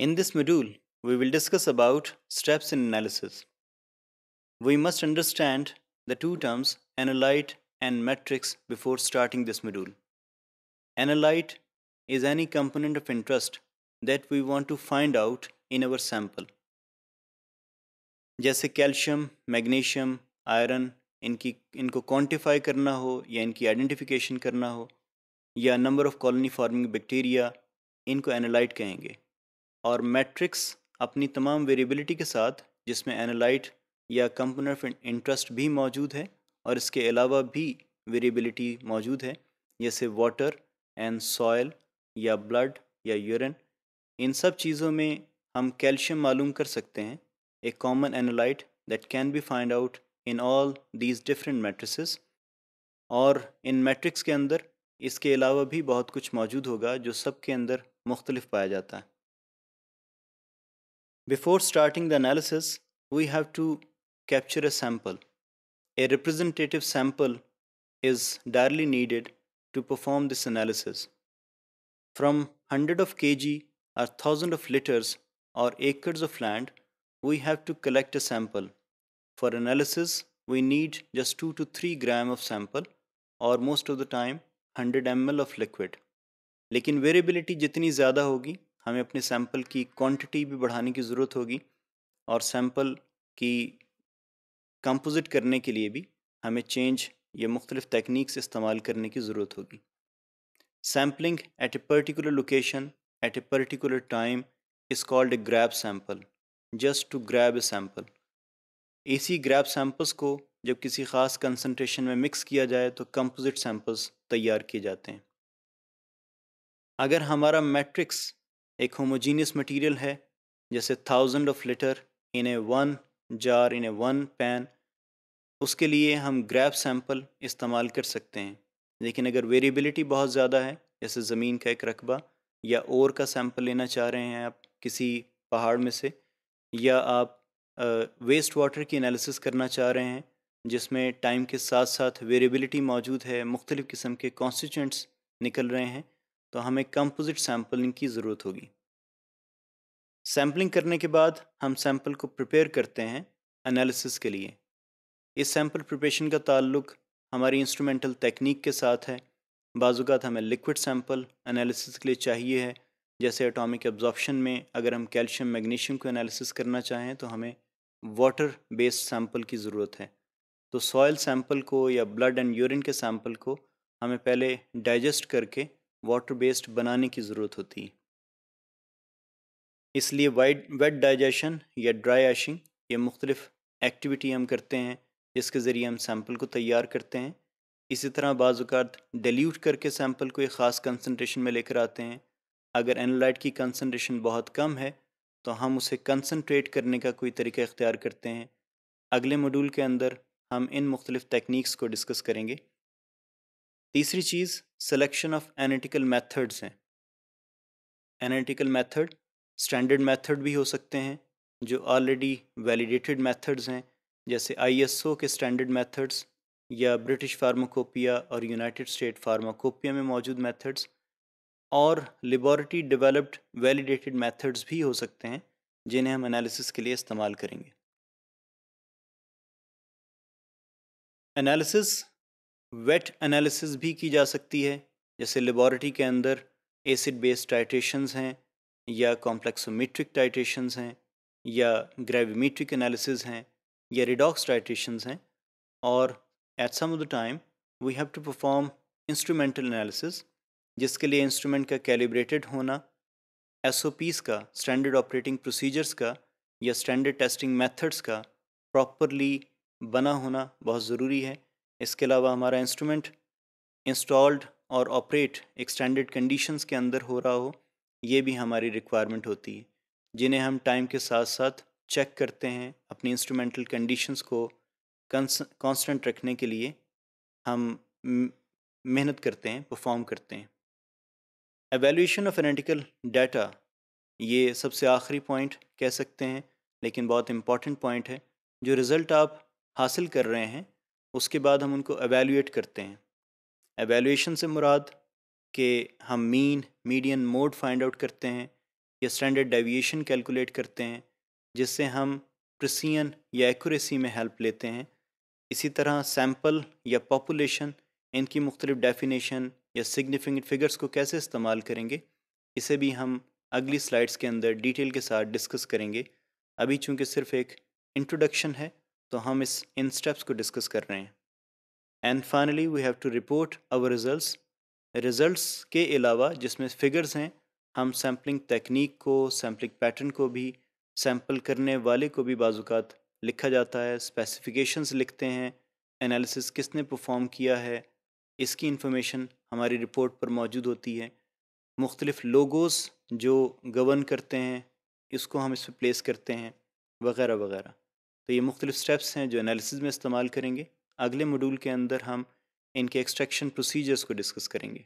In this module, we will discuss about steps in analysis. We must understand the two terms analyte and matrix before starting this module. Analyte is any component of interest that we want to find out in our sample. जैसे calcium magnesium iron इनकी इनको quantify करना हो या इनकी identification करना हो या number of colony forming bacteria इनको एनालाइट कहेंगे और मैट्रिक्स अपनी तमाम वेरिएबिलिटी के साथ जिसमें एनालाइट या कंपोनेंट इंटरेस्ट भी मौजूद है और इसके अलावा भी वेरिएबिलिटी मौजूद है जैसे वाटर एंड सॉयल या ब्लड या यूरिन इन सब चीज़ों में हम कैल्शियम मालूम कर सकते हैं a common analyte that can be find out in all these different matrices और इन मैट्रिक्स के अंदर इसके अलावा भी बहुत कुछ मौजूद होगा जो सब के अंदर मुख्तलिफ पाया जाता है Before starting the analysis, we have to capture a sample. A representative sample is direly needed to perform this analysis. From 100 of kg or 1000 of liters or acres of land, we have to collect a sample. For analysis, we need just 2 to 3 gram of sample or most of the time 100 ml of liquid. लेकिन variability जितनी ज़्यादा होगी हमें अपने sample की quantity भी बढ़ाने की ज़रूरत होगी और सैंपल की कंपोजिट करने के लिए भी हमें चेंज या मुख्तलिफ़ टेक्निक्स इस्तेमाल करने की ज़रूरत होगी sampling at a particular location at a particular time is called a grab sample just to grab a sample इसी ग्रैब सैम्पल्स को जब किसी ख़ास कंसनट्रेशन में मिक्स किया जाए तो कंपोजिट सैम्पल्स तैयार किए जाते हैं अगर हमारा मैट्रिक्स एक होमोजीनियस मटेरियल है जैसे thousand of litre in a one jar in a one pan उसके लिए हम ग्रैप सैंपल इस्तेमाल कर सकते हैं लेकिन अगर वेरिएबिलिटी बहुत ज़्यादा है जैसे ज़मीन का एक रकबा या और का सैंपल लेना चाह रहे हैं आप किसी पहाड़ में से या आप वेस्ट वाटर की एनालिसिस करना चाह रहे हैं जिसमें टाइम के साथ साथ वेरिएबिलिटी मौजूद है मुख्तलिफ़ किस्म के कॉन्स्टिट्यूंट्स निकल रहे हैं तो हमें कंपोजिट सैम्पलिंग की ज़रूरत होगी सैम्पलिंग करने के बाद हम सैंपल को प्रिपेयर करते हैं एनालिसिस के लिए इस सैम्पल प्रिपरेशन का ताल्लुक हमारी इंस्ट्रूमेंटल टेक्निक के साथ है बाज़ात हमें लिक्विड सैम्पल एनालिसिस के लिए चाहिए है जैसे एटॉमिक एब्जॉर्प्शन में अगर हम कैल्शियम मैग्नीशियम को एनालिसिस करना चाहें तो हमें वाटर बेस्ड सैंपल की ज़रूरत है तो सॉयल सैंपल को या ब्लड एंड यूरिन के सैम्पल को हमें पहले डाइजेस्ट करके वाटर बेस्ड बनाने की ज़रूरत होती है इसलिए वाइड वेट डाइजेशन या ड्राई ऐशिंग ये मुख्तलिफ एक्टिविटी हम करते हैं जिसके ज़रिए हम सैम्पल को तैयार करते हैं इसी तरह बाज़ात डिल्यूट करके सैम्पल को एक ख़ास कंसनट्रेशन में लेकर आते हैं अगर एनोलाइट की कंसनट्रेशन बहुत कम है तो हम उसे कंसनट्रेट करने का कोई तरीका इख्तियार करते हैं अगले मॉड्यूल के अंदर हम इन मुख्तलिफ टेक्निक्स को डिस्कस करेंगे तीसरी चीज़ सिलेक्शन ऑफ एनाटिकल मेथड्स हैं एनाटिकल मेथड स्टैंडर्ड मेथड भी हो सकते हैं जो ऑलरेडी वैलिडेटेड मेथड्स हैं जैसे आईएसओ के स्टैंडर्ड मेथड्स या ब्रिटिश फार्माकोपिया और यूनाइटेड स्टेट फार्माकोपिया में मौजूद मेथड्स और लेबॉरटरी डेवलप्ड वैलिडेटेड मेथड्स भी हो सकते हैं जिन्हें हम एनालिसिस के लिए इस्तेमाल करेंगे एनालिसिस वेट एनालिसिस भी की जा सकती है जैसे लेबॉरेटरी के अंदर एसिड बेस्ड टाइटेशंस हैं या कॉम्प्लेक्सोमीट्रिक टाइटेशंस हैं या ग्रेविमीट्रिक एनालिसिस हैं या रिडॉक्स टाइटेशंस हैं और at some of the time we have to perform instrumental analysis जिसके लिए इंस्ट्रूमेंट का कैलिब्रेटेड होना एस ओ का स्टैंडर्ड ऑपरेटिंग प्रोसीजर्स का या स्टैंडर्ड टेस्टिंग मेथड्स का प्रॉपरली बना होना बहुत ज़रूरी है इसके अलावा हमारा इंस्ट्रूमेंट इंस्टॉल्ड और ऑपरेट एक्सटेंडेड कंडीशंस के अंदर हो रहा हो ये भी हमारी रिक्वायरमेंट होती है जिन्हें हम टाइम के साथ साथ चेक करते हैं अपनी इंस्ट्रूमेंटल कंडीशंस को कांस्टेंट रखने के लिए हम मेहनत करते हैं परफॉर्म करते हैं एवेल्यूशन ऑफ एनेटिकल डाटा ये सबसे आखिरी पॉइंट कह सकते हैं लेकिन बहुत इम्पॉर्टेंट पॉइंट है जो रिज़ल्ट आप हासिल कर रहे हैं उसके बाद हम उनको एवेलुएट करते हैं एवेल्यूशन से मुराद के हम mean median mode find out करते हैं या स्टैंडर्ड डेविएशन कैलकुलेट करते हैं जिससे हम प्रसियन या एक्यूरेसी में हेल्प लेते हैं इसी तरह सैम्पल या पॉपुलेशन इनकी मुख्तलिफ डेफिनेशन या सिग्निफिकेंट फिगर्स को कैसे इस्तेमाल करेंगे इसे भी हम अगली स्लाइड्स के अंदर डिटेल के साथ डिस्कस करेंगे अभी चूँकि सिर्फ एक इंट्रोडक्शन है तो हम इस इन स्टेप्स को डिस्कस कर रहे हैं and finally we have to report our results results के अलावा जिसमें फिगर्स हैं हम सैम्पलिंग टेक्निक को सैम्पलिंग पैटर्न को भी सैम्पल करने वाले को भी बाजुकात लिखा जाता है स्पेसिफिकेशंस लिखते हैं एनालिसिस किसने परफॉर्म किया है इसकी इंफॉर्मेशन हमारी रिपोर्ट पर मौजूद होती है मुख्तलिफ लोगोस जो गवर्न करते हैं इसको हम इस पर प्लेस करते हैं वगैरह वगैरह तो ये मुख्तलिफ स्टेप्स हैं जो एनालिसिस में इस्तेमाल करेंगे अगले मॉड्यूल के अंदर हम इनके एक्सट्रैक्शन प्रोसीजर्स को डिस्कस करेंगे